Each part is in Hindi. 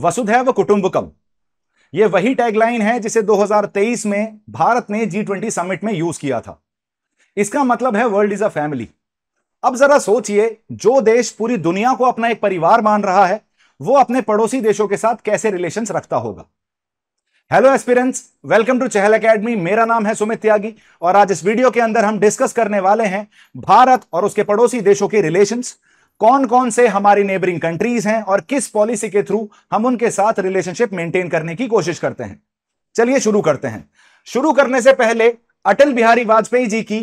वसुधैव कुटुंबकम यह वही टैगलाइन है जिसे 2023 में भारत ने जी ट्वेंटी समिट में यूज किया था इसका मतलब है वर्ल्ड इज अ फैमिली अब जरा सोचिए जो देश पूरी दुनिया को अपना एक परिवार मान रहा है वो अपने पड़ोसी देशों के साथ कैसे रिलेशंस रखता होगा hello aspirants welcome to Chahal academy मेरा नाम है सुमित त्यागी और आज इस वीडियो के अंदर हम डिस्कस करने वाले हैं भारत और उसके पड़ोसी देशों के रिलेशंस कौन कौन से हमारी नेबरिंग कंट्रीज हैं और किस पॉलिसी के थ्रू हम उनके साथ रिलेशनशिप मेंटेन करने की कोशिश करते हैं चलिए शुरू करते हैं शुरू करने से पहले अटल बिहारी वाजपेयी जी की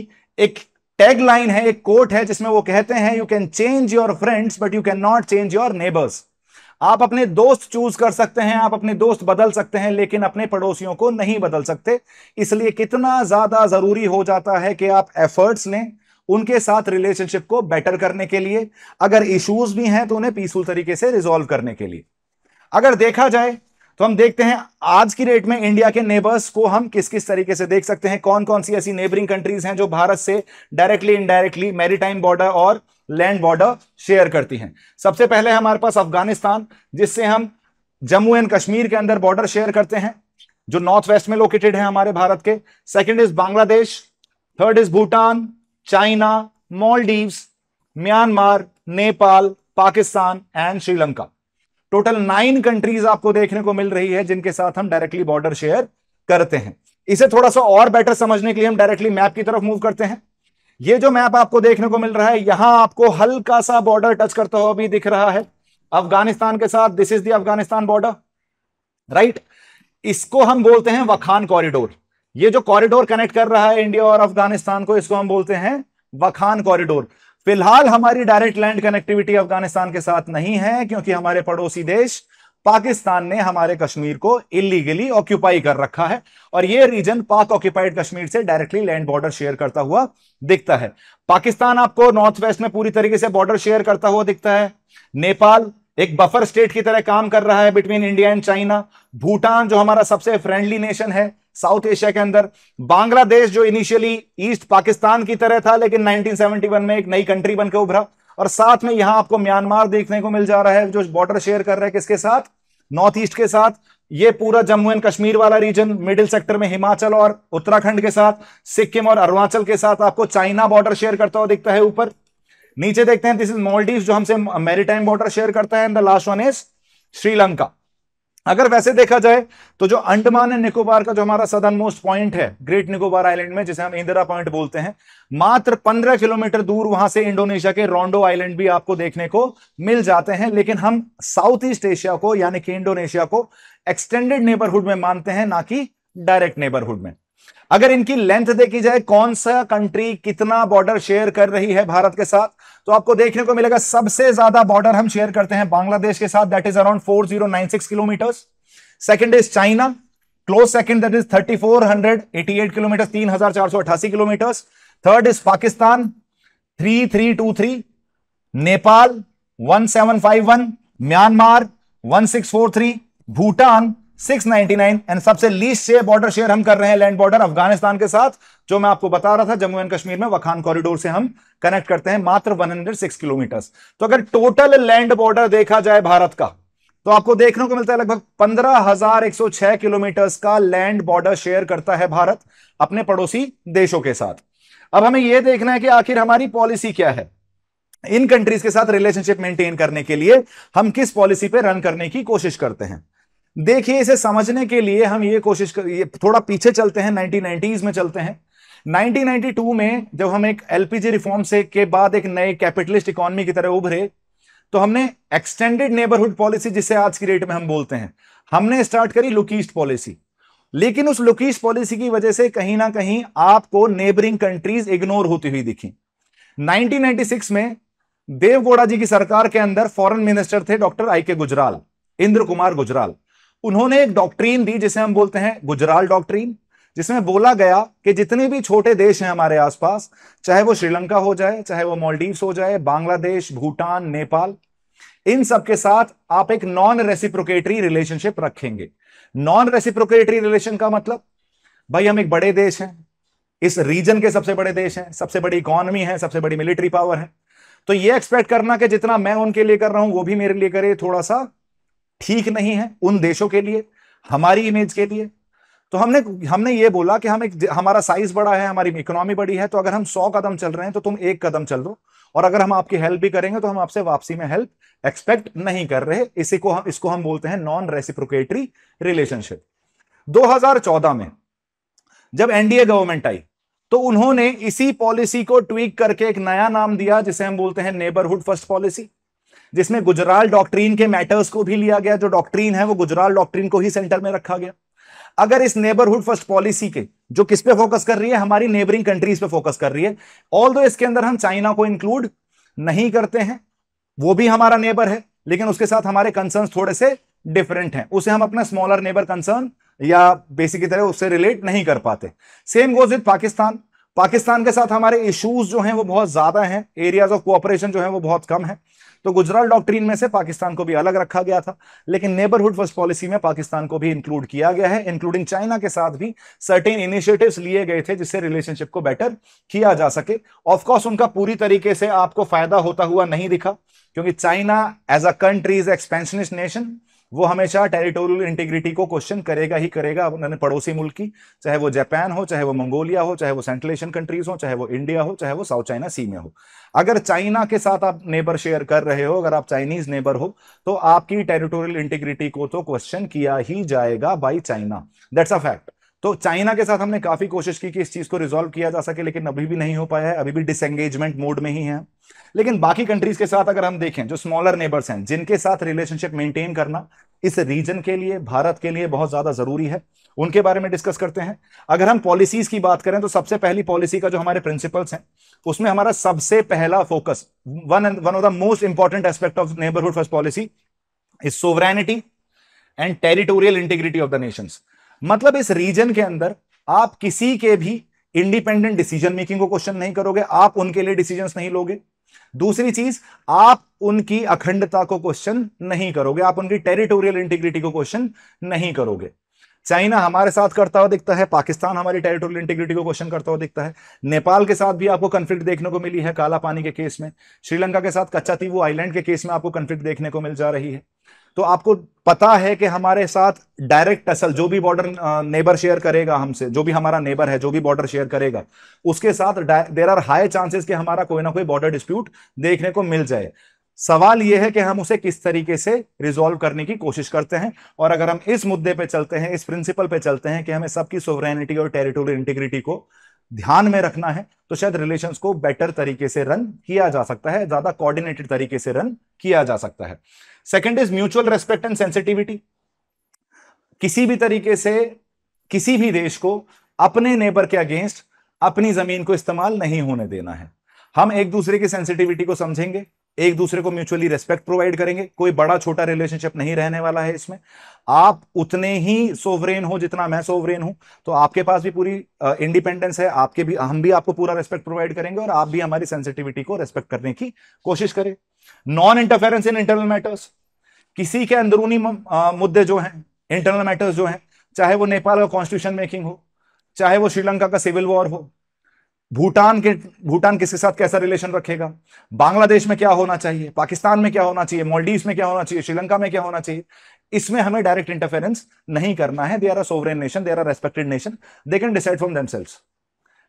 एक टैगलाइन है एक कोट है जिसमें वो कहते हैं you can change your friends but you can not change your neighbours आप अपने दोस्त चूज कर सकते हैं आप अपने दोस्त बदल सकते हैं लेकिन अपने पड़ोसियों को नहीं बदल सकते इसलिए कितना ज्यादा जरूरी हो जाता है कि आप एफर्ट्स लें उनके साथ रिलेशनशिप को बेटर करने के लिए अगर इश्यूज भी हैं तो उन्हें पीसफुल तरीके से रिजोल्व करने के लिए अगर देखा जाए तो हम देखते हैं आज की डेट में इंडिया के नेबर्स को हम किस किस तरीके से देख सकते हैं कौन कौन सी ऐसी नेबरिंग कंट्रीज हैं जो भारत से डायरेक्टली इनडायरेक्टली मेरीटाइम बॉर्डर और लैंड बॉर्डर शेयर करती हैं सबसे पहले हमारे पास अफगानिस्तान जिससे हम जम्मू एंड कश्मीर के अंदर बॉर्डर शेयर करते हैं जो नॉर्थ वेस्ट में लोकेटेड है हमारे भारत के second is Bangladesh third is Bhutan China Maldives Myanmar Nepal Pakistan and Sri Lanka total nine countries आपको देखने को मिल रही है जिनके साथ हम डायरेक्टली बॉर्डर शेयर करते हैं इसे थोड़ा सा और बेटर समझने के लिए हम डायरेक्टली मैप की तरफ मूव करते हैं ये जो मैप आपको देखने को मिल रहा है यहां आपको हल्का सा बॉर्डर टच करता हुआ भी दिख रहा है अफगानिस्तान के साथ दिस इज दफगानिस्तान अफगानिस्तान बॉर्डर राइट इसको हम बोलते हैं वखान कॉरिडोर ये जो कॉरिडोर कनेक्ट कर रहा है इंडिया और अफगानिस्तान को इसको हम बोलते हैं वखान कॉरिडोर फिलहाल हमारी डायरेक्ट लैंड कनेक्टिविटी अफगानिस्तान के साथ नहीं है क्योंकि हमारे पड़ोसी देश पाकिस्तान ने हमारे कश्मीर को इलीगली ऑक्यूपाई कर रखा है और यह रीजन पाक ऑक्यूपाइड कश्मीर से डायरेक्टली लैंड बॉर्डर शेयर करता हुआ दिखता है पाकिस्तान आपको नॉर्थ वेस्ट में पूरी तरीके से बॉर्डर शेयर करता हुआ दिखता है नेपाल एक बफर स्टेट की तरह काम कर रहा है between India and China Bhutan जो हमारा सबसे फ्रेंडली नेशन है साउथ एशिया के अंदर बांग्लादेश जो इनिशियली ईस्ट पाकिस्तान की तरह था लेकिन 1971 में एक नई कंट्री बनकर उभरा और साथ में यहां आपको म्यांमार देखने को मिल जा रहा है जो बॉर्डर शेयर कर रहा है किसके साथ नॉर्थ ईस्ट के साथ ये पूरा जम्मू एंड कश्मीर वाला रीजन मिडिल सेक्टर में हिमाचल और उत्तराखंड के साथ सिक्किम और अरुणाचल के साथ आपको चाइना बॉर्डर शेयर करता हुआ दिखता है ऊपर नीचे देखते हैं दिस इज मॉलडीव जो हमसे मेरी बॉर्डर शेयर करता है and the last one is Sri Lanka अगर वैसे देखा जाए तो जो अंडमान एंड निकोबार का जो हमारा सदर्न मोस्ट पॉइंट है ग्रेट निकोबार आइलैंड में जिसे हम इंदिरा पॉइंट बोलते हैं मात्र 15 किलोमीटर दूर वहां से इंडोनेशिया के रोंडो आइलैंड भी आपको देखने को मिल जाते हैं लेकिन हम साउथ ईस्ट एशिया को यानी कि इंडोनेशिया को एक्सटेंडेड नेबरहुड में मानते हैं ना कि डायरेक्ट नेबरहुड में अगर इनकी लेंथ देखी जाए कौन सा कंट्री कितना बॉर्डर शेयर कर रही है भारत के साथ तो आपको देखने को मिलेगा सबसे ज्यादा बॉर्डर हम शेयर करते हैं बांग्लादेश के साथ that is around four zero nine six kilometre second is China close second that is thirty four hundred eighty eight kilometre तीन हजार चार सौ अठासी kilometre third is Pakistan three three two three Nepal one seven five one Myanmar one six four three Bhutan 699 and सबसे लीस्ट शेयर बॉर्डर शेयर हम कर रहे हैं लैंड बॉर्डर अफगानिस्तान के साथ जो मैं आपको बता रहा था जम्मू एंड कश्मीर में वखान कॉरिडोर से हम कनेक्ट करते हैं मात्र 106 किलोमीटर तो अगर टोटल लैंड बॉर्डर देखा जाए भारत का तो आपको देखने को मिलता है लगभग 15,106 किलोमीटर्स का लैंड बॉर्डर शेयर करता है भारत अपने पड़ोसी देशों के साथ अब हमें यह देखना है कि आखिर हमारी पॉलिसी क्या है इन कंट्रीज के साथ रिलेशनशिप मेंटेन करने के लिए हम किस पॉलिसी पे रन करने की कोशिश करते हैं देखिए इसे समझने के लिए हम ये कोशिश कर ये थोड़ा पीछे चलते हैं 1990s में चलते हैं 1992 में जब हम एक एलपीजी रिफॉर्म से के बाद एक नए कैपिटलिस्ट इकोनॉमी की तरह उभरे तो हमने एक्सटेंडेड नेबरहुड पॉलिसी जिसे आज की डेट में हम बोलते हैं हमने स्टार्ट करी लुकीस्ट पॉलिसी लेकिन उस लुकीस्ट पॉलिसी की वजह से कहीं ना कहीं आपको नेबरिंग कंट्रीज इग्नोर होती हुई दिखी नाइनटीन में देवगोड़ा जी की सरकार के अंदर फॉरन मिनिस्टर थे डॉक्टर आई के गुजराल इंद्र कुमार गुजराल उन्होंने एक डॉक्ट्रीन दी जिसे हम बोलते हैं गुजराल डॉक्ट्रीन जिसमें बोला गया कि जितने भी छोटे देश हैं हमारे आसपास चाहे वो श्रीलंका हो जाए चाहे वो मालदीव्स हो जाए बांग्लादेश भूटान नेपाल इन सब के साथ आप एक नॉन रेसिप्रोकेटरी रिलेशनशिप रखेंगे नॉन रेसिप्रोकेटरी रिलेशन का मतलब भाई हम एक बड़े देश हैं इस रीजन के सबसे बड़े देश हैं सबसे बड़ी इकोनॉमी है सबसे बड़ी मिलिट्री पावर है तो ये एक्सपेक्ट करना कि जितना मैं उनके लिए कर रहा हूं वो भी मेरे लिए करे थोड़ा सा ठीक नहीं है उन देशों के लिए हमारी इमेज के लिए तो हमने हमने ये बोला कि हम एक हमारा साइज बड़ा है हमारी इकोनॉमी बड़ी है तो अगर हम सौ कदम चल रहे हैं तो तुम एक कदम चल दो और अगर हम आपकी हेल्प भी करेंगे तो हम आपसे वापसी में हेल्प एक्सपेक्ट नहीं कर रहे इसी को हम इसको हम बोलते हैं नॉन रेसिप्रोकेटरी रिलेशनशिप 2014 में जब एनडीए गवर्नमेंट आई तो उन्होंने इसी पॉलिसी को ट्वीक करके एक नया नाम दिया जिसे हम बोलते हैं नेबरहुड फर्स्ट पॉलिसी जिसमें गुजराल डॉक्ट्रीन के मैटर्स को भी लिया गया जो डॉक्ट्रीन है वो गुजराल डॉक्ट्रीन को ही सेंटर में रखा गया अगर इस नेबरहुड फर्स्ट पॉलिसी के जो किस पे फोकस कर रही है हमारी नेबरिंग कंट्रीज पे फोकस कर रही है ऑल दो इसके अंदर हम चाइना को इंक्लूड नहीं करते हैं वो भी हमारा नेबर है लेकिन उसके साथ हमारे कंसर्न थोड़े से डिफरेंट हैं उसे हम अपना स्मॉलर नेबर कंसर्न या बेसिकली तरह उससे रिलेट नहीं कर पाते same goes with Pakistan Pakistan के साथ हमारे इश्यूज जो हैं वो बहुत ज्यादा हैं एरियाज ऑफ कोऑपरेशन जो है वो बहुत कम है तो गुजरात डॉक्ट्रीन में से पाकिस्तान को भी अलग रखा गया था लेकिन नेबरहुड फर्स्ट पॉलिसी में पाकिस्तान को भी इंक्लूड किया गया है इंक्लूडिंग चाइना के साथ भी सर्टेन इनिशिएटिव्स लिए गए थे जिससे रिलेशनशिप को बेटर किया जा सके ऑफकोर्स उनका पूरी तरीके से आपको फायदा होता हुआ नहीं दिखा क्योंकि China as a country is expansionist nation वो हमेशा टेरिटोरियल इंटीग्रिटी को क्वेश्चन करेगा ही करेगा अपने पड़ोसी मुल्क की चाहे वो जापान हो चाहे वो मंगोलिया हो चाहे वो सेंट्रल एशियन कंट्रीज हो चाहे वो इंडिया हो चाहे वो साउथ चाइना सी में हो अगर चाइना के साथ आप नेबर शेयर कर रहे हो अगर आप चाइनीज नेबर हो तो आपकी टेरिटोरियल इंटीग्रिटी को तो क्वेश्चन किया ही जाएगा by China that's a fact तो चाइना के साथ हमने काफी कोशिश की कि इस चीज को रिजोल्व किया जा सके लेकिन अभी भी नहीं हो पाया है अभी भी डिसंगेजमेंट मोड में ही है लेकिन बाकी कंट्रीज के साथ अगर हम देखें जो स्मॉलर नेबर्स हैं जिनके साथ रिलेशनशिप मेंटेन करना इस रीजन के लिए भारत के लिए बहुत ज्यादा जरूरी है उनके बारे में डिस्कस करते हैं अगर हम पॉलिसीज की बात करें तो सबसे पहली पॉलिसी का जो हमारे प्रिंसिपल्स हैं उसमें हमारा सबसे पहला focus one one of the most important aspect of neighbourhood first policy is sovereignty and territorial integrity of the nations मतलब इस रीजन के अंदर आप किसी के भी इंडिपेंडेंट डिसीजन मेकिंग को क्वेश्चन नहीं करोगे आप उनके लिए डिसीजन नहीं लोगे दूसरी चीज आप उनकी अखंडता को क्वेश्चन नहीं करोगे आप उनकी टेरिटोरियल इंटीग्रिटी को क्वेश्चन नहीं करोगे चाइना हमारे साथ करता हुआ दिखता है पाकिस्तान हमारी टेरिटोरियल इंटीग्रिटी को क्वेश्चन करता हुआ दिखता है नेपाल के साथ भी आपको कन्फ्लिक्ट देखने को मिली है काला पानी के केस में श्रीलंका के साथ कच्चा तीवू आइलैंड के केस में आपको कन्फ्लिक्ट देखने को मिल जा रही है तो आपको पता है कि हमारे साथ डायरेक्ट असल जो भी बॉर्डर नेबर शेयर करेगा हमसे जो भी हमारा नेबर है जो भी बॉर्डर शेयर करेगा उसके साथ देर आर हाई चांसेस कि हमारा कोई ना कोई बॉर्डर डिस्प्यूट देखने को मिल जाए सवाल यह है कि हम उसे किस तरीके से रिजॉल्व करने की कोशिश करते हैं और अगर हम इस मुद्दे पे चलते हैं इस प्रिंसिपल पे चलते हैं कि हमें सबकी सोवरेनिटी और टेरिटोरियल इंटीग्रिटी को ध्यान में रखना है तो शायद रिलेशंस को बेटर तरीके से रन किया जा सकता है ज्यादा कोऑर्डिनेटेड तरीके से रन किया जा सकता है second is mutual respect and sensitivity किसी भी तरीके से किसी भी देश को अपने नेबर के अगेंस्ट अपनी जमीन को इस्तेमाल नहीं होने देना है हम एक दूसरे की सेंसिटिविटी को समझेंगे एक दूसरे को म्यूचुअली रेस्पेक्ट प्रोवाइड करेंगे कोई बड़ा छोटा रिलेशनशिप नहीं रहने वाला है इसमें आप उतने ही सोवरेन हो जितना मैं सोवरेन हूं तो आपके पास भी पूरी इंडिपेंडेंस है आपके भी हम भी आपको पूरा रेस्पेक्ट प्रोवाइड करेंगे और आप भी हमारी सेंसिटिविटी को रेस्पेक्ट करने की कोशिश करें non interference in internal matters किसी के अंदरूनी मुद्दे जो हैं इंटरनल मैटर्स जो हैं चाहे वो नेपाल का कॉन्स्टिट्यूशन मेकिंग हो चाहे वो श्रीलंका का सिविल वॉर हो भूटान के भूटान किसके साथ कैसा रिलेशन रखेगा बांग्लादेश में क्या होना चाहिए पाकिस्तान में क्या होना चाहिए मॉलडीव में क्या होना चाहिए श्रीलंका में क्या होना चाहिए इसमें हमें डायरेक्ट इंटरफेरेंस नहीं करना है they are sovereign nation they are respected nation they can decide for themselves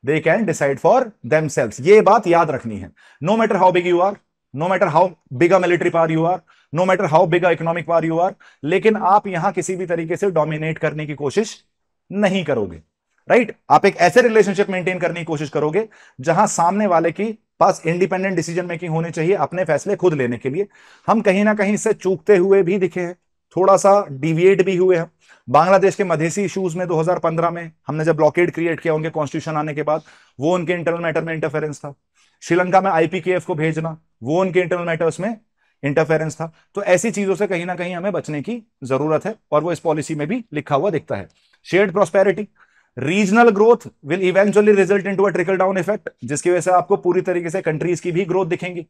they can decide for themselves ये बात याद रखनी है no matter how big you are no matter how big a military power you are no matter how big economic power you are लेकिन आप यहां किसी भी तरीके से डोमिनेट करने की कोशिश नहीं करोगे राइट right? आप एक ऐसे रिलेशनशिप मेंटेन करने की कोशिश करोगे जहां सामने वाले की पास इंडिपेंडेंट डिसीजन मेकिंग होनी चाहिए अपने फैसले खुद लेने के लिए हम कहीं ना कहीं इससे चूकते हुए भी दिखे हैं थोड़ा सा डिविएट भी हुए हैं बांग्लादेश के मधेसी इश्यूज में 2015 में हमने जब ब्लॉकेट क्रिएट किया उनके कॉन्स्टिट्यूशन आने के बाद वो उनके इंटरनल मैटर में इंटरफेरेंस था श्रीलंका में आईपीकेएफ को भेजना वो उनके इंटरनल मैटर्स में इंटरफेरेंस था तो ऐसी चीजों से कहीं ना कहीं हमें बचने की जरूरत है और वो इस पॉलिसी में भी लिखा हुआ दिखता है shared prosperity regional growth will eventually result into a trickle down effect जिसकी वजह से आपको पूरी तरीके से कंट्रीज की भी ग्रोथ दिखेंगी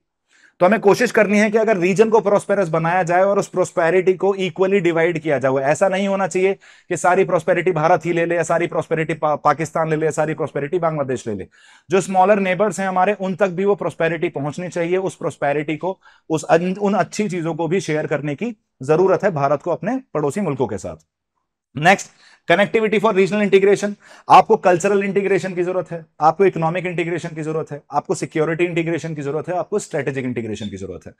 तो हमें कोशिश करनी है कि अगर रीजन को प्रोस्पेरस बनाया जाए और उस प्रोस्पेरिटी को इक्वली डिवाइड किया जाए ऐसा नहीं होना चाहिए कि सारी प्रोस्पेरिटी भारत ही ले ले या सारी प्रोस्पेरिटी पा, पाकिस्तान ले ले या सारी प्रोस्पेरिटी बांग्लादेश ले ले जो स्मॉलर नेबर्स हैं हमारे उन तक भी वो प्रोस्पेरिटी पहुंचनी चाहिए उस प्रोस्पेरिटी को उस उन अच्छी चीजों को भी शेयर करने की जरूरत है भारत को अपने पड़ोसी मुल्कों के साथ next connectivity for regional integration आपको कल्चरल इंटीग्रेशन की जरूरत है आपको इकोनॉमिक इंटीग्रेशन की जरूरत है आपको सिक्योरिटी इंटीग्रेशन की जरूरत है आपको स्ट्रेटेजिक इंटीग्रेशन की जरूरत है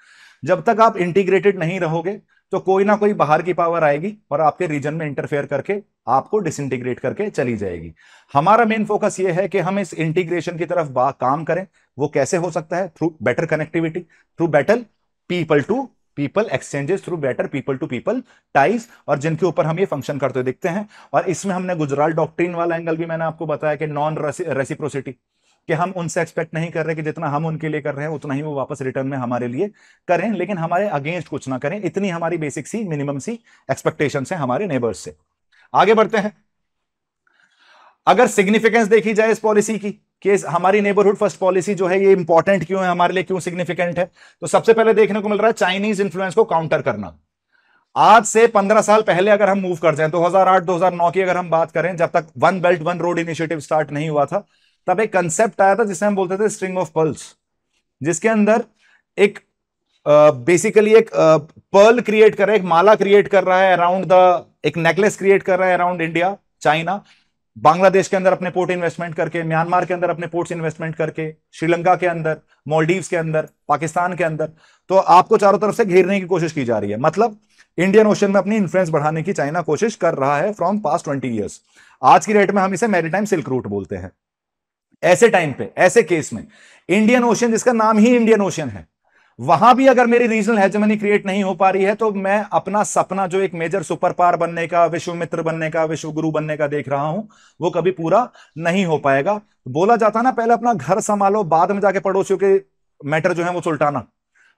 जब तक आप इंटीग्रेटेड नहीं रहोगे तो कोई ना कोई बाहर की पावर आएगी और आपके रीजन में इंटरफेयर करके आपको डिसइंटीग्रेट करके चली जाएगी हमारा मेन फोकस ये है कि हम इस इंटीग्रेशन की तरफ काम करें वो कैसे हो सकता है through better connectivity through better people to people exchanges through better people to people ties और जिनके ऊपर हम ये फंक्शन करते हुए दिखते हैं और इसमें हमने गुजराल डॉक्ट्रीन वाला एंगल भी मैंने आपको बताया कि नॉन रेसिप्रोसिटी कि हम उनसे एक्सपेक्ट नहीं कर रहे कि जितना हम उनके लिए कर रहे हैं उतना ही वो वापस रिटर्न में हमारे लिए करें लेकिन हमारे अगेंस्ट कुछ ना करें इतनी हमारी बेसिक सी मिनिमम सी एक्सपेक्टेशन है हमारे नेबर्स से आगे बढ़ते हैं अगर सिग्निफिकेंस देखी जाए इस पॉलिसी की कि हमारी नेबरहुड फर्स्ट पॉलिसी जो है ये इंपॉर्टेंट क्यों है हमारे लिए क्यों सिग्निफिकेंट है तो सबसे पहले देखने को मिल रहा है चाइनीज इन्फ्लुएंस को काउंटर करना आज से पंद्रह साल पहले अगर हम मूव कर जाए हजार नौ की अगर हम बात करें जब तक one belt one road initiative start नहीं हुआ था तब एक कंसेप्ट आया था जिसे हम बोलते थे स्ट्रिंग ऑफ पर्ल्स जिसके अंदर एक बेसिकली uh, एक पर्ल uh, क्रिएट कर रहा है एक माला क्रिएट कर रहा है अराउंड द एक नेकलेस क्रिएट कर रहा है अराउंड इंडिया चाइना बांग्लादेश के अंदर अपने पोर्ट इन्वेस्टमेंट करके म्यांमार के अंदर अपने पोर्ट्स इन्वेस्टमेंट करके श्रीलंका के अंदर मॉलडीव्स के अंदर पाकिस्तान के अंदर तो आपको चारों तरफ से घेरने की कोशिश की जा रही है मतलब इंडियन ओशन में अपनी इन्फ्लुएंस बढ़ाने की चाइना कोशिश कर रहा है फ्रॉम पास्ट ट्वेंटी ईयर्स आज की डेट में हम इसे मैरीटाइम सिल्क रूट बोलते हैं ऐसे टाइम पे ऐसे केस में इंडियन ओशन जिसका नाम ही इंडियन ओशन है वहां भी अगर मेरी रीजनल हेजमनी क्रिएट नहीं हो पा रही है तो मैं अपना सपना जो एक मेजर सुपर पार बनने का विश्व मित्र बनने का विश्व गुरु बनने का देख रहा हूं वो कभी पूरा नहीं हो पाएगा बोला जाता ना पहले अपना घर संभालो बाद में जाके पड़ोसियों के मैटर जो है वो सुलटाना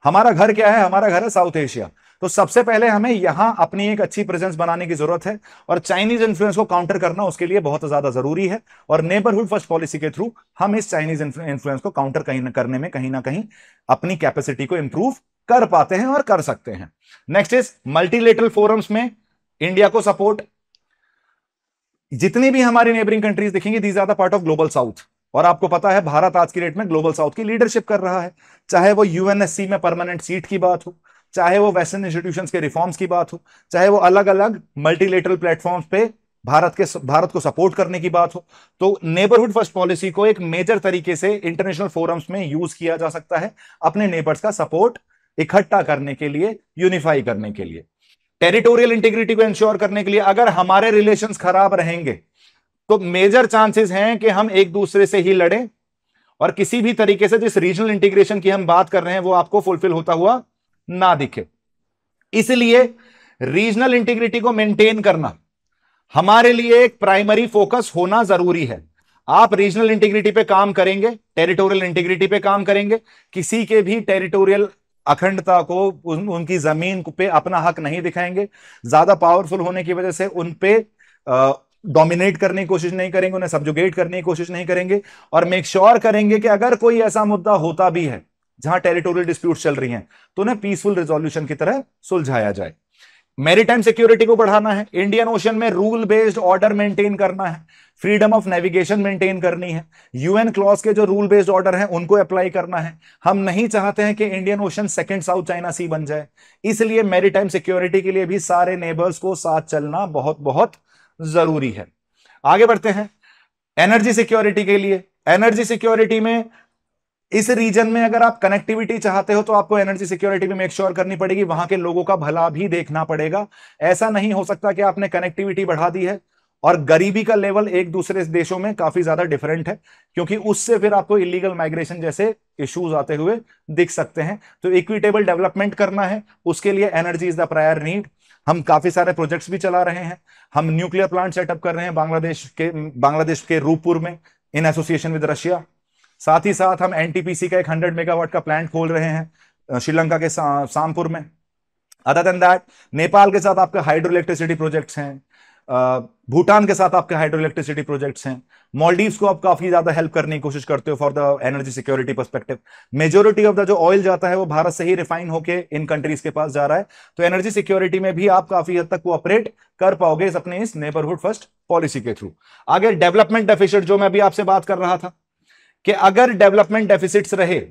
हमारा घर क्या है हमारा घर है साउथ एशिया तो सबसे पहले हमें यहां अपनी एक अच्छी प्रेजेंस बनाने की जरूरत है और चाइनीज इन्फ्लुएंस को काउंटर करना उसके लिए बहुत ज्यादा जरूरी है और नेबरहुड फर्स्ट पॉलिसी के थ्रू हम इस चाइनीज इन्फ्लुएंस को काउंटर कहीं करने में कहीं ना कहीं अपनी कैपेसिटी को इंप्रूव कर पाते हैं और कर सकते हैं नेक्स्ट इज मल्टीलेटरल फोरम्स में इंडिया को सपोर्ट जितनी भी हमारी नेबरिंग कंट्रीज दिखेंगी these are the part of global south और आपको पता है भारत आज की डेट में ग्लोबल साउथ की लीडरशिप कर रहा है चाहे वो यूएनएससी में परमानेंट सीट की बात हो चाहे वो वेस्टर्न इंस्टीट्यूशन के रिफॉर्म्स की बात हो चाहे वो अलग अलग मल्टीलेटरल प्लेटफॉर्म्स पे भारत के भारत को सपोर्ट करने की बात हो तो नेबरहुड फर्स्ट पॉलिसी को एक मेजर तरीके से इंटरनेशनल फोरम्स में यूज किया जा सकता है अपने नेबर्स का सपोर्ट इकट्ठा करने के लिए यूनिफाई करने के लिए टेरिटोरियल इंटीग्रिटी को इंश्योर करने के लिए अगर हमारे रिलेशंस खराब रहेंगे तो मेजर चांसेस हैं कि हम एक दूसरे से ही लड़ें और किसी भी तरीके से जिस रीजनल इंटीग्रेशन की हम बात कर रहे हैं वो आपको फुलफिल होता हुआ ना दिखे इसलिए रीजनल इंटीग्रिटी को मेंटेन करना हमारे लिए एक प्राइमरी फोकस होना जरूरी है आप रीजनल इंटीग्रिटी पे काम करेंगे टेरिटोरियल इंटीग्रिटी पे काम करेंगे किसी के भी टेरिटोरियल अखंडता को उन, उनकी जमीन पे अपना हक नहीं दिखाएंगे ज्यादा पावरफुल होने की वजह से उन पे डोमिनेट करने की कोशिश नहीं करेंगे उन्हें सब्जुगेट करने की कोशिश नहीं करेंगे और मेक श्योर sure करेंगे कि अगर कोई ऐसा मुद्दा होता भी है जहां टेरिटोरियल डिस्प्यूट चल रही हैं तो उन्हें पीसफुल रिजोल्यूशन की तरह सुलझाया जाए मैरीटाइम सिक्योरिटी को बढ़ाना है इंडियन ओशन में रूल बेस्ड ऑर्डर मेंटेन करना है फ्रीडम ऑफ नेविगेशन मेंटेन करनी है यूएन क्लॉज के जो रूल बेस्ड ऑर्डर हैं उनको अप्लाई करना है हम नहीं चाहते हैं कि Indian ocean second South China sea बन जाए इसलिए मैरीटाइम सिक्योरिटी के लिए भी सारे नेबर्स को साथ चलना बहुत बहुत जरूरी है आगे बढ़ते हैं एनर्जी सिक्योरिटी के लिए एनर्जी सिक्योरिटी में इस रीजन में अगर आप कनेक्टिविटी चाहते हो तो आपको एनर्जी सिक्योरिटी भी मेक श्योर करनी पड़ेगी वहां के लोगों का भला भी देखना पड़ेगा ऐसा नहीं हो सकता कि आपने कनेक्टिविटी बढ़ा दी है और गरीबी का लेवल एक दूसरे देशों में काफी ज्यादा डिफरेंट है क्योंकि उससे फिर आपको इलीगल माइग्रेशन जैसे इश्यूज आते हुए दिख सकते हैं तो इक्विटेबल डेवलपमेंट करना है उसके लिए energy is the prior need हम काफी सारे प्रोजेक्ट्स भी चला रहे हैं हम न्यूक्लियर प्लांट सेटअप कर रहे हैं बांग्लादेश के बांग्लादेश के रूपपुर में इन एसोसिएशन विद रशिया साथ ही साथ हम एनटीपीसी का एक हंड्रेड मेगावाट का प्लांट खोल रहे हैं श्रीलंका के सा, सामपुर में अदर देन दैट नेपाल के साथ आपके हाइड्रो इलेक्ट्रिसिटी प्रोजेक्ट्स हैं भूटान के साथ आपके हाइड्रो इलेक्ट्रिसिटी प्रोजेक्ट्स हैं मॉलडीव्स को आप काफी ज्यादा हेल्प करने की कोशिश करते हो for the energy security perspective majority of the जो ऑयल जाता है वो भारत से ही रिफाइन होकर इन कंट्रीज के पास जा रहा है तो एनर्जी सिक्योरिटी में भी आप काफी हद तक कोऑपरेट कर पाओगे इस अपने इस नेबरहुड फर्स्ट पॉलिसी के थ्रू आगे डेवलपमेंट डेफिशिट जो मैं अभी आपसे बात कर रहा था कि अगर डेवलपमेंट डेफिसिट रहे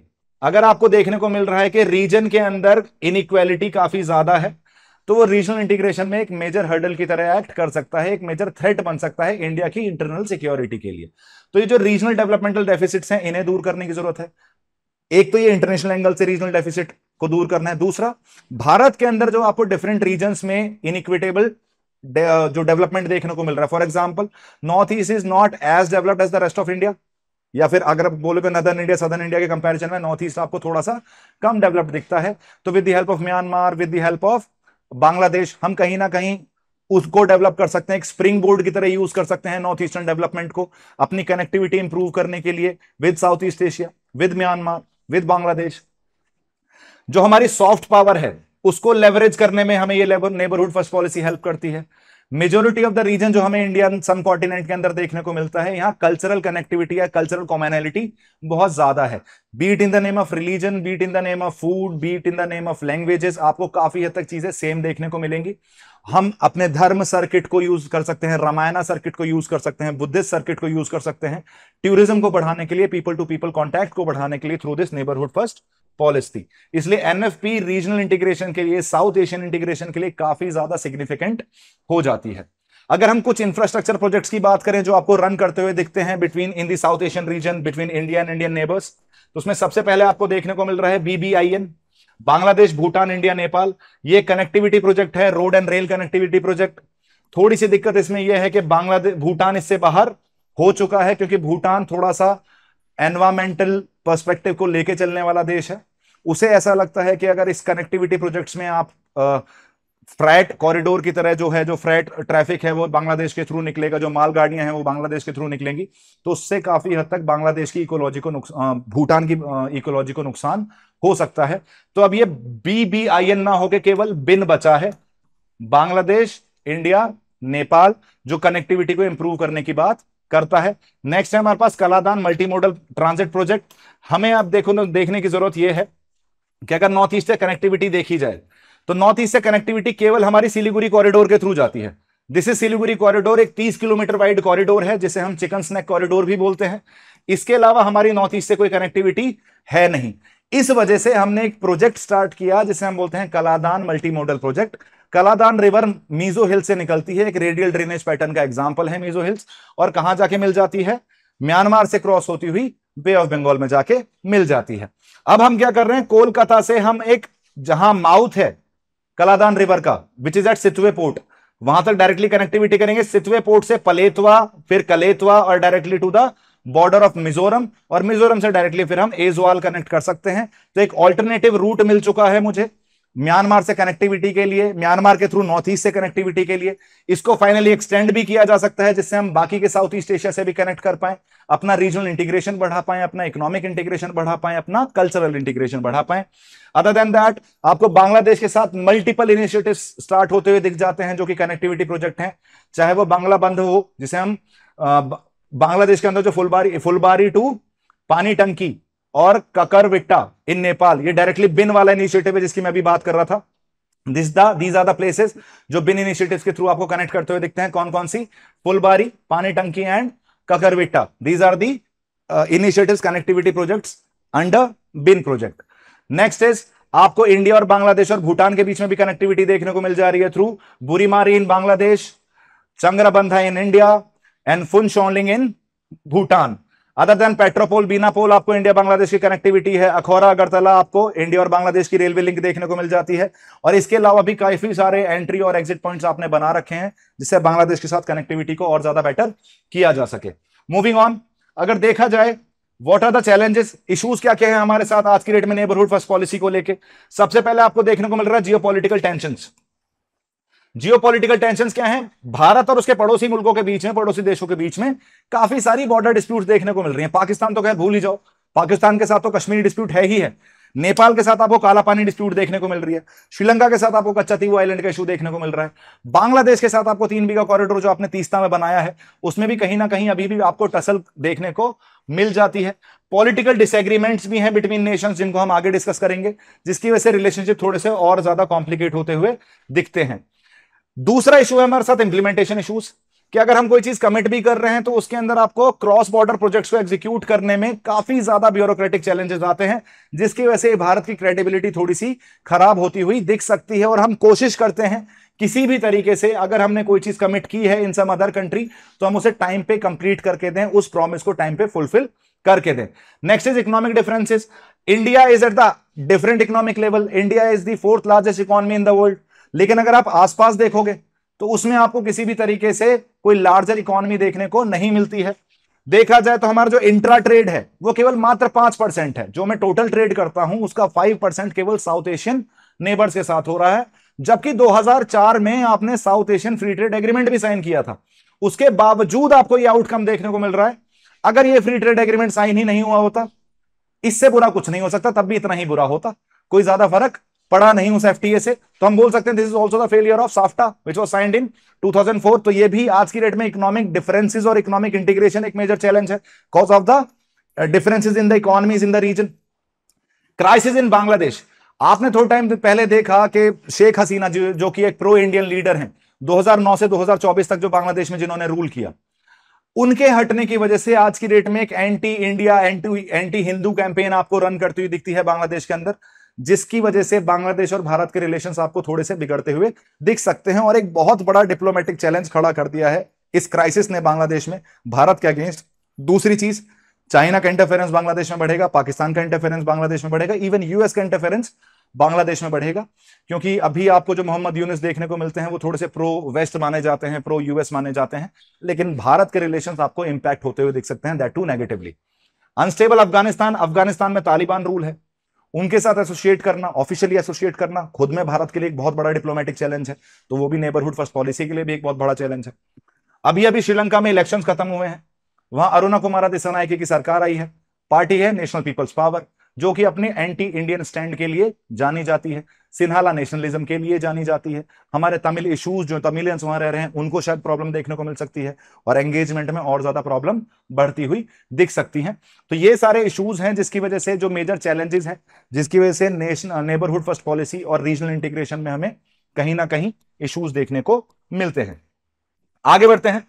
अगर आपको देखने को मिल रहा है कि रीजन के अंदर इनइक्वालिटी काफी ज्यादा है तो वो रीजनल इंटीग्रेशन में एक मेजर हर्डल की तरह एक्ट कर सकता है एक मेजर थ्रेट बन सकता है इंडिया की इंटरनल सिक्योरिटी के लिए तो ये जो रीजनल डेवलपमेंटल डेफिसिट हैं इन्हें दूर करने की जरूरत है एक तो ये इंटरनेशनल एंगल से रीजनल डेफिसिट को दूर करना है दूसरा भारत के अंदर जो आपको डिफरेंट रीजन में इनइक्विटेबल जो डेवलपमेंट देखने को मिल रहा है for example north east is not as developed as the rest of India या फिर अगर आप बोलोगे नदर्न इंडिया सदर्न इंडिया के कंपैरिजन में नॉर्थ ईस्ट आपको थोड़ा सा कम डेवलप्ड दिखता है तो with the help of Myanmar with the help of Bangladesh हम कहीं ना कहीं उसको डेवलप कर सकते हैं एक स्प्रिंग बोर्ड की तरह यूज कर सकते हैं नॉर्थ ईस्टर्न डेवलपमेंट को अपनी कनेक्टिविटी इंप्रूव करने के लिए with South East Asia with Myanmar with Bangladesh जो हमारी सॉफ्ट पावर है उसको लेवरेज करने में हमें ये नेबरहुड फर्स्ट पॉलिसी हेल्प करती है मेजोरिटी ऑफ द रीजन जो हमें इंडियन सब कॉन्टिनेंट के अंदर देखने को मिलता है यहाँ कल्चरल कनेक्टिविटी या कल्चरल कॉमनैलिटी बहुत ज्यादा है be it in the name of religion be it in the name of food be it in the name of languages आपको काफी हद तक चीजें सेम देखने को मिलेंगी हम अपने धर्म सर्किट को यूज कर सकते हैं रामायणा सर्किट को यूज कर सकते हैं बुद्धिस्ट सर्किट को यूज कर सकते हैं टूरिज्म को बढ़ाने के लिए पीपल टू पीपल कॉन्टैक्ट को बढ़ाने के लिए through this neighbourhood first policy थी इसलिए एनएफपी रीजनल इंटीग्रेशन के लिए साउथ एशियन इंटीग्रेशन के लिए काफी ज्यादा सिग्निफिकेंट हो जाती है अगर हम कुछ इंफ्रास्ट्रक्चर प्रोजेक्ट्स की बात करें जो आपको रन करते हुए दिखते हैं between in the South Asian region between India and Indian neighbours तो उसमें सबसे पहले आपको देखने को मिल रहा है बीबीआईएन बांग्लादेश भूटान इंडिया नेपाल ये कनेक्टिविटी प्रोजेक्ट है road and rail connectivity project थोड़ी सी दिक्कत इसमें यह है कि बांग्लादेश भूटान इससे बाहर हो चुका है क्योंकि भूटान थोड़ा सा एनवायरमेंटल पर्सपेक्टिव को लेके चलने वाला देश है उसे ऐसा लगता है कि अगर इस कनेक्टिविटी प्रोजेक्ट्स में आप फ्रैट कॉरिडोर की तरह जो है जो फ्रैट ट्रैफिक है वो बांग्लादेश के थ्रू निकलेगा जो माल गाड़ियां हैं वो बांग्लादेश के थ्रू निकलेंगी तो उससे काफी हद तक बांग्लादेश की इकोलॉजी को नुकसान भूटान की इकोलॉजी को नुकसान हो सकता है तो अब ये बी बी आई एन ना होके केवल बिन बचा है बांग्लादेश इंडिया नेपाल जो कनेक्टिविटी को इंप्रूव करने की बात करता है नेक्स्ट है हमारे पास Kaladan multi modal transit project हमें आप देखो देखने की जरूरत यह है कि अगर नॉर्थ ईस्ट से कनेक्टिविटी देखी जाए तो नॉर्थ ईस्ट से कनेक्टिविटी केवल हमारी सिलीगुड़ी कॉरिडोर के थ्रू जाती है दिस इज सिलीगुड़ी कॉरिडोर एक 30 किलोमीटर वाइड कॉरिडोर है जिसे हम चिकन स्नैक कॉरिडोर भी बोलते हैं इसके अलावा हमारी नॉर्थ ईस्ट से कोई कनेक्टिविटी है नहीं इस वजह से हमने एक प्रोजेक्ट स्टार्ट किया जिसे हम बोलते हैं Kaladan multi modal project Kaladan river Mizo hills से निकलती है एक रेडियल ड्रेनेज पैटर्न का एग्जाम्पल है मीजो हिल्स और कहां जाके मिल जाती है म्यांमार से क्रॉस होती हुई बे ऑफ बंगाल में जाके मिल जाती है अब हम क्या कर रहे हैं कोलकाता से हम एक जहां माउथ है कलादान रिवर का which is at Sittwe port वहां तक डायरेक्टली कनेक्टिविटी करेंगे सितवे पोर्ट से पलेतवा फिर कलेतवा और directly to the border of Mizoram और मिजोरम से डायरेक्टली फिर हम एजवाल कनेक्ट कर सकते हैं तो एक ऑल्टरनेटिव रूट मिल चुका है मुझे म्यांमार से कनेक्टिविटी के लिए म्यांमार के थ्रू नॉर्थ ईस्ट से कनेक्टिविटी के लिए इसको फाइनली एक्सटेंड भी किया जा सकता है जिससे हम बाकी के साउथ ईस्ट एशिया से भी कनेक्ट कर पाए अपना रीजनल इंटीग्रेशन बढ़ा पाए अपना इकोनॉमिक इंटीग्रेशन बढ़ा पाए अपना कल्चरल इंटीग्रेशन बढ़ा पाए अदर देन दैट आपको बांग्लादेश के साथ मल्टीपल इनिशिएटिव स्टार्ट होते हुए दिख जाते हैं जो कि कनेक्टिविटी प्रोजेक्ट है चाहे वो बांग्ला बंद हो जिसे हम बांग्लादेश के अंदर जो फुलबारी फुलबारी टू पानी टंकी और ककरविट्टा इन नेपाल ये डायरेक्टली बिन वाला इनिशिएटिव है जिसकी मैं अभी बात कर रहा था this the these are the places जो बिन इनिशिएटिव्स के थ्रू आपको कनेक्ट करते हुए दिखते हैं कौन कौन सी Phulbari Panitanki and Kakarvitta these are the initiative connectivity project under बिन प्रोजेक्ट नेक्स्ट इज आपको इंडिया और बांग्लादेश और भूटान के बीच में भी कनेक्टिविटी देखने को मिल जा रही है through Burimari in Bangladesh Changrabandha in India and Phuentsholing in Bhutan other than Petrapole Benapole आपको इंडिया बांग्लादेश की कनेक्टिविटी है अखौरा अगरतला आपको इंडिया और बांग्लादेश की रेलवे लिंक देखने को मिल जाती है और इसके अलावा भी काफी सारे एंट्री और एग्जिट पॉइंट्स आपने बना रखे हैं जिससे बांग्लादेश के साथ कनेक्टिविटी को और ज्यादा बेटर किया जा सके मूविंग ऑन अगर देखा जाए what are the challenges issues क्या क्या है हमारे साथ आज की डेट में नेबरहुड फर्स्ट पॉलिसी को लेकर सबसे पहले आपको देखने को मिल रहा है geo political tension geopolitical tensions क्या हैं भारत और उसके पड़ोसी मुल्कों के बीच में पड़ोसी देशों के बीच में काफी सारी बॉर्डर डिस्प्यूट देखने को मिल रही है पाकिस्तान तो खैर भूल ही जाओ पाकिस्तान के साथ तो कश्मीरी डिस्प्यूट है ही है नेपाल के साथ आपको काला पानी डिस्प्यूट देखने को मिल रही है श्रीलंका के साथ आपको कच्चा तीवू आइलैंड का इशू देखने को मिल रहा है बांग्लादेश के साथ आपको तीन बीघा कॉरिडोर जो आपने तीसता में बनाया है उसमें भी कहीं ना कहीं अभी भी आपको टसल देखने को मिल जाती है पॉलिटिकल डिसएग्रीमेंट्स भी हैं बिटवीन नेशंस जिनको हम आगे डिस्कस करेंगे जिसकी वजह से रिलेशनशिप थोड़े से और ज्यादा कॉम्प्लिकेट होते हुए दिखते हैं दूसरा इशू है हमारे साथ इंप्लीमेंटेशन इशूज कि अगर हम कोई चीज कमिट भी कर रहे हैं तो उसके अंदर आपको क्रॉस बॉर्डर प्रोजेक्ट्स को एग्जीक्यूट करने में काफी ज्यादा ब्यूरोक्रेटिक चैलेंजेस आते हैं जिसकी वजह से भारत की क्रेडिबिलिटी थोड़ी सी खराब होती हुई दिख सकती है और हम कोशिश करते हैं किसी भी तरीके से अगर हमने कोई चीज कमिट की है इन सम अदर कंट्री तो हम उसे टाइम पे कंप्लीट करके दें उस प्रॉमिस को टाइम पे फुलफिल करके दें next is economic differences India is at the different economic level India is the fourth largest economy in the world लेकिन अगर आप आसपास देखोगे तो उसमें आपको किसी भी तरीके से कोई लार्जर इकोनॉमी देखने को नहीं मिलती है देखा जाए तो हमारा जो इंट्रा ट्रेड है वो केवल मात्र पांच परसेंट है जो मैं टोटल ट्रेड करता हूं उसका फाइव परसेंट केवल साउथ एशियन नेबर्स के साथ हो रहा है जबकि 2004 में आपने South Asian free trade agreement भी साइन किया था उसके बावजूद आपको ये आउटकम देखने को मिल रहा है अगर ये फ्री ट्रेड एग्रीमेंट साइन ही नहीं हुआ होता इससे बुरा कुछ नहीं हो सकता तब भी इतना ही बुरा होता कोई ज्यादा फर्क पढ़ा नहीं उस एफटीए से तो हम बोल सकते हैं this is also the failure of SAFTA which was signed in 2004 तो ये भी आज की डेट में इकोनॉमिक डिफरेंसेस और इकोनॉमिक इंटीग्रेशन एक मेजर चैलेंज है cause of the differences in the economies in the region crisis in Bangladesh आपने थोड़ा टाइम पहले देखा कि शेख हसीना जो, जो कि एक प्रो इंडियन लीडर हैं 2009 से 2024 तक जो बांग्लादेश में जिन्होंने रूल किया उनके हटने की वजह से आज की डेट में एक anti India anti anti Hindu campaign आपको रन करती हुई दिखती है बांग्लादेश के अंदर जिसकी वजह से बांग्लादेश और भारत के रिलेशन आपको थोड़े से बिगड़ते हुए दिख सकते हैं और एक बहुत बड़ा डिप्लोमेटिक चैलेंज खड़ा कर दिया है इस क्राइसिस ने बांग्लादेश में भारत के अगेंस्ट दूसरी चीज चाइना का इंटरफेरेंस बांग्लादेश में बढ़ेगा पाकिस्तान का इंटरफेरेंस बांग्लादेश में बढ़ेगा इवन यूएस का इंटरफेरेंस बांग्लादेश में बढ़ेगा क्योंकि अभी आपको जो मोहम्मद यूनिस देखने को मिलते हैं वो थोड़े से प्रो वेस्ट माने जाते हैं प्रो यूएस माने जाते हैं लेकिन भारत के रिलेशन आपको इंपैक्ट होते हुए दिख सकते हैं that too negatively unstable Afghanistan Afghanistan में तालिबान रूल है उनके साथ एसोसिएट करना ऑफिशियली एसोसिएट करना खुद में भारत के लिए एक बहुत बड़ा डिप्लोमेटिक चैलेंज है तो वो भी नेबरहुड फर्स्ट पॉलिसी के लिए भी एक बहुत बड़ा चैलेंज है अभी अभी श्रीलंका में इलेक्शन खत्म हुए हैं वहां अरुणा कुमारा दिसानायके की सरकार आई है पार्टी है नेशनल पीपल्स पावर जो कि अपने एंटी इंडियन स्टैंड के लिए जानी जाती है सिन्हाला नेशनलिज्म के लिए जानी जाती है हमारे तमिल इशूज जो तमिलियंस वहां रह रहे हैं उनको शायद प्रॉब्लम देखने को मिल सकती है और एंगेजमेंट में और ज्यादा प्रॉब्लम बढ़ती हुई दिख सकती है तो ये सारे इशूज हैं जिसकी वजह से जो मेजर चैलेंजेस हैं जिसकी वजह से नेशन नेबरहुड फर्स्ट पॉलिसी और रीजनल इंटीग्रेशन में हमें कहीं ना कहीं इशूज देखने को मिलते हैं आगे बढ़ते हैं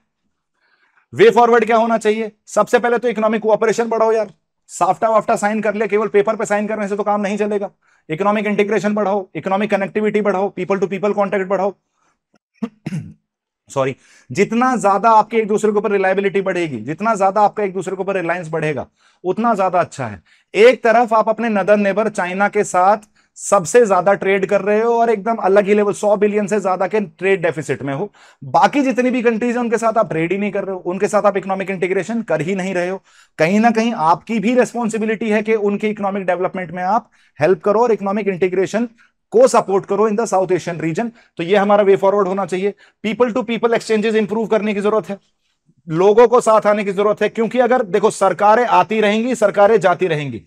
वे फॉरवर्ड क्या होना चाहिए सबसे पहले तो इकोनॉमिक ऑपरेशन बढ़ाओ यार साफ्टा वाफ्टा साइन कर ले केवल पेपर पे साइन करने से तो काम नहीं चलेगा इकोनॉमिक इंटीग्रेशन बढ़ाओ इकोनॉमिक कनेक्टिविटी बढ़ाओ पीपल टू पीपल कॉन्टेक्ट बढ़ाओ सॉरी जितना ज्यादा आपके एक दूसरे के ऊपर रिलायबिलिटी बढ़ेगी जितना ज्यादा आपका एक दूसरे के ऊपर रिलायंस बढ़ेगा उतना ज्यादा अच्छा है एक तरफ आप अपने नदर नेबर चाइना के साथ सबसे ज्यादा ट्रेड कर रहे हो और एकदम अलग ही लेवल सौ बिलियन से ज्यादा के ट्रेड डेफिसिट में हो बाकी जितनी भी कंट्रीज है उनके साथ आप ट्रेड ही नहीं कर रहे हो उनके साथ आप इकोनॉमिक इंटीग्रेशन कर ही नहीं रहे हो कहीं ना कहीं आपकी भी रेस्पॉन्सिबिलिटी है कि उनके इकोनॉमिक डेवलपमेंट में आप हेल्प करो और इकोनॉमिक इंटीग्रेशन को सपोर्ट करो in the South Asian region तो ये हमारा वे फॉरवर्ड होना चाहिए people to people exchanges improve करने की जरूरत है लोगों को साथ आने की जरूरत है क्योंकि अगर देखो सरकारें आती रहेंगी सरकारें जाती रहेंगी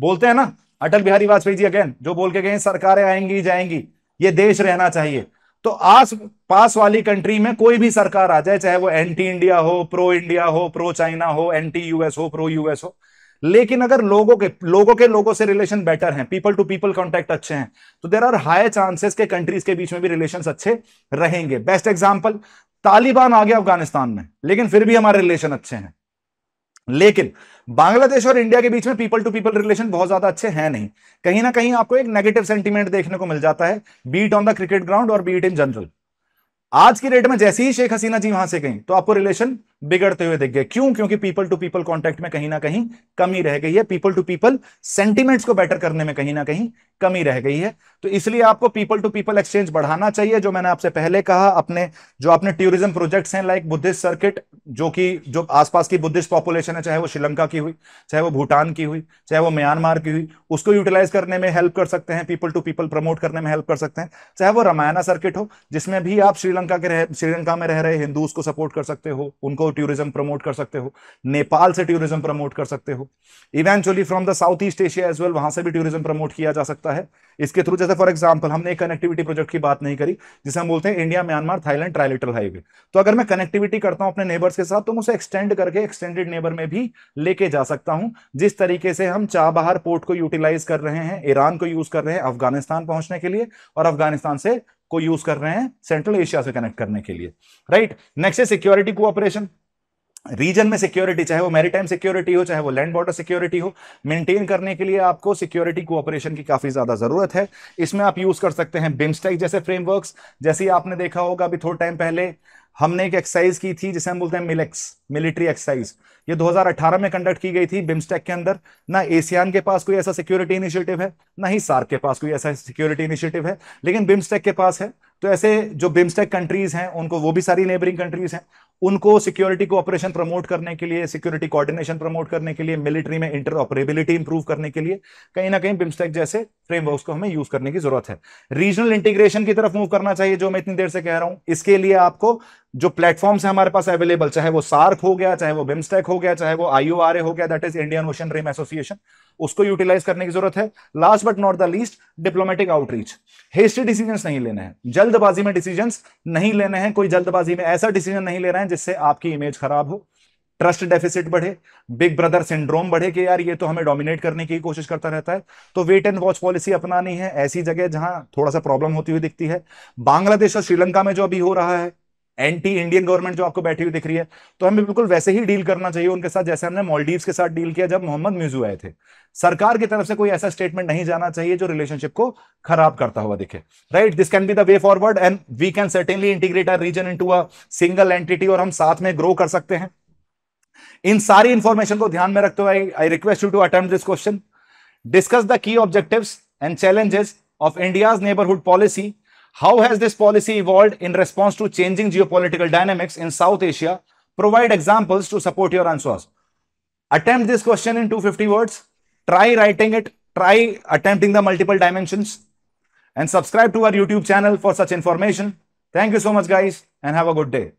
बोलते हैं ना अटल बिहारी वाजपेयी जी अगेन जो बोल के गए सरकारें आएंगी जाएंगी ये देश रहना चाहिए तो आस पास वाली कंट्री में कोई भी सरकार आ जाए चाहे वो एंटी इंडिया हो प्रो इंडिया हो प्रो चाइना हो एंटी यूएस हो प्रो यूएस हो लेकिन अगर लोगों के लोगों के लोगों से रिलेशन बेटर हैं पीपल टू पीपल कॉन्टैक्ट अच्छे हैं तो देर आर हाई चांसेस के कंट्रीज के बीच में भी रिलेशन अच्छे रहेंगे बेस्ट एग्जाम्पल तालिबान आ गया अफगानिस्तान में लेकिन फिर भी हमारे रिलेशन अच्छे हैं लेकिन बांग्लादेश और इंडिया के बीच में पीपल टू पीपल रिलेशन बहुत ज्यादा अच्छे हैं नहीं कहीं ना कहीं आपको एक नेगेटिव सेंटीमेंट देखने को मिल जाता है beat on the cricket ground और बीट इन जनरल आज की डेट में जैसे ही शेख हसीना जी वहां से गई तो आपको रिलेशन बिगड़ते हुए दिख गए क्यों क्योंकि पीपल टू पीपल कॉन्टेक्ट में कहीं ना कहीं कमी रह गई है पीपल टू पीपल सेंटिमेंट्स को बेटर करने में कहीं ना कहीं कमी रह गई है तो इसलिए आपको पीपल टू पीपल एक्सचेंज बढ़ाना चाहिए जो मैंने आपसे पहले कहा अपने जो अपने टूरिज्म प्रोजेक्ट्स हैं लाइक बुद्धिस्ट सर्किट जो कि जो आसपास की बुद्धिस्ट पॉपुलेशन है चाहे वो श्रीलंका की हुई चाहे वो भूटान की हुई चाहे वो म्यांमार की हुई उसको यूटिलाइज करने में हेल्प कर सकते हैं पीपल टू पीपल प्रमोट करने में हेल्प कर सकते हैं चाहे वो रामायणा सर्किट हो जिसमें भी आप श्रीलंका के श्रीलंका में रह रहे हिंदूज को सपोर्ट कर सकते हो उनको टूरिज्म प्रमोट कर सकते हो नेपाल से टूरिज्म प्रमोट कर सकते हो eventually from the South East Asia as well वहां से भी टूरिज्म प्रमोट किया जा सकता है इसके थ्रू जैसे फॉर एग्जाम्पल हमने एक कनेक्टिविटी प्रोजेक्ट की बात नहीं करी जिसे हम बोलते हैं India Myanmar Thailand trilateral highway तो अगर मैं कनेक्टिविटी करता हूं अपने नेबर्स के साथ तो उसे एक्सटेंड करके एक्सटेंडेड नेबर में भी लेके जा सकता हूं जिस तरीके से हम चाबहार पोर्ट को यूटिलाइज कर रहे हैं ईरान को यूज कर रहे हैं अफगानिस्तान पहुंचने के लिए और अफगानिस्तान से को यूज कर रहे हैं सेंट्रल एशिया से कनेक्ट करने के लिए राइट नेक्स्ट है सिक्योरिटी कोऑपरेशन रीजन में सिक्योरिटी चाहे वो मैरीटाइम सिक्योरिटी हो चाहे वो लैंड बॉर्डर सिक्योरिटी हो मेंटेन करने के लिए आपको सिक्योरिटी कोऑपरेशन की काफी ज्यादा जरूरत है इसमें आप यूज कर सकते हैं बिम्स्टेक जैसे फ्रेमवर्क्स जैसे आपने देखा होगा अभी थोड़े टाइम पहले हमने एक एक्सरसाइज की थी जिसे हम बोलते हैं मिलेक्स मिलिट्री एक्सरसाइज ये 2018 में कंडक्ट की गई थी बिम्स्टेक के अंदर ना एशियान के पास कोई ऐसा सिक्योरिटी इनिशिएटिव है ना ही सार्क के पास कोई ऐसा सिक्योरिटी इनिशिएटिव है लेकिन बिम्स्टेक के पास है तो ऐसे जो बिम्स्टेक कंट्रीज हैं उनको वो भी सारी नेबरिंग कंट्रीज हैं उनको सिक्योरिटी को ऑपरेशन प्रमोट करने के लिए सिक्योरिटी कोऑर्डिनेशन प्रमोट करने के लिए मिलिट्री में इंटरऑपरेबिलिटी इंप्रूव करने के लिए कहीं ना कहीं बिम्स्टेक जैसे फ्रेमवर्क को हमें यूज करने की जरूरत है रीजनल इंटीग्रेशन की तरफ मूव करना चाहिए जो मैं इतनी देर से कह रहा हूं इसके लिए आपको जो प्लेटफॉर्म्स है हमारे पास अवेलेबल चाहे वो सार्क हो गया चाहे वो बिम्स्टेक हो गया चाहे वो आईओ हो गया that is Indian Ocean rim association उसको यूटिलाइज करने की जरूरत है last but not the least diplomatic outreach hasty decision नहीं लेने हैं जल्दबाजी में डिसीजन नहीं लेने हैं कोई जल्दबाजी में ऐसा डिसीजन नहीं ले रहे हैं जिससे आपकी इमेज खराब हो ट्रस्ट डेफिसिट बढ़े बिग ब्रदर सिंड्रोम बढ़े कि यार ये तो हमें डोमिनेट करने की कोशिश करता रहता है तो वेट एंड वॉच पॉलिसी अपनानी है ऐसी जगह जहां थोड़ा सा प्रॉब्लम होती हुई दिखती है बांग्लादेश और श्रीलंका में जो अभी हो रहा है एंटी इंडियन गवर्नमेंट जो आपको बैठी हुई दिख रही है तो हमें बिल्कुल वैसे ही डील करना चाहिए उनके साथ जैसे हमने मॉलडीव्स के साथ डील किया जब मोहम्मद म्यूजू आए थे सरकार की तरफ से कोई ऐसा स्टेटमेंट नहीं जाना चाहिए जो रिलेशनशिप को खराब करता हुआ दिखे right this can be the way forward and we can certainly integrate our region in a single entity और हम साथ में ग्रो कर सकते हैं इन सारी इंफॉर्मेशन को ध्यान में रखते हुए I request you to attempt this question discuss the key objectives and challenges of India's neighbourhood policy How has this policy evolved in response to changing geopolitical dynamics in South Asia? Provide examples to support your answers. Attempt this question in 250 words. Try writing it. Try attempting the multiple dimensions. And subscribe to our YouTube channel for such information. Thank you so much, guys, and have a good day.